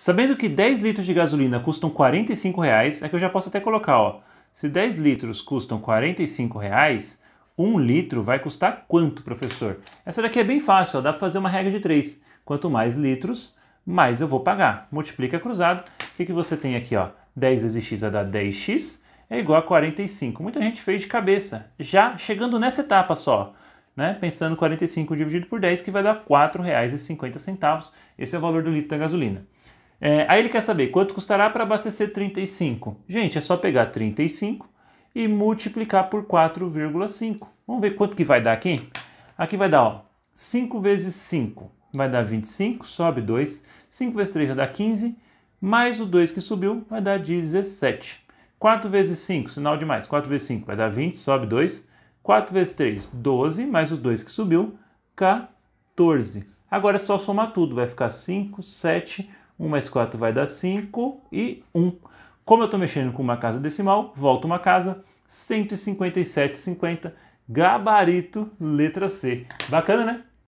Sabendo que 10 litros de gasolina custam 45 reais, é que eu já posso até colocar, ó. Se 10 litros custam 45 reais, 1 litro vai custar quanto, professor? Essa daqui é bem fácil, ó, dá para fazer uma regra de 3. Quanto mais litros, mais eu vou pagar. Multiplica cruzado. O que, que você tem aqui? Ó? 10 vezes x vai dar 10x, é igual a 45. Muita gente fez de cabeça, já chegando nessa etapa só. Né? Pensando 45 dividido por 10, que vai dar R$ 4,50. Esse é o valor do litro da gasolina. É, aí ele quer saber quanto custará para abastecer 35. Gente, é só pegar 35 e multiplicar por 4,5. Vamos ver quanto que vai dar aqui? Aqui vai dar ó, 5 vezes 5 vai dar 25, sobe 2. 5 vezes 3 vai dar 15, mais o 2 que subiu vai dar 17. 4 vezes 5, sinal de mais, 4 vezes 5 vai dar 20, sobe 2. 4 vezes 3, 12, mais o 2 que subiu, 14. Agora é só somar tudo, vai ficar 5, 7, 1 mais 4 vai dar 5 e 1. Como eu estou mexendo com uma casa decimal, volta uma casa, 157,50. Gabarito, letra C. Bacana, né?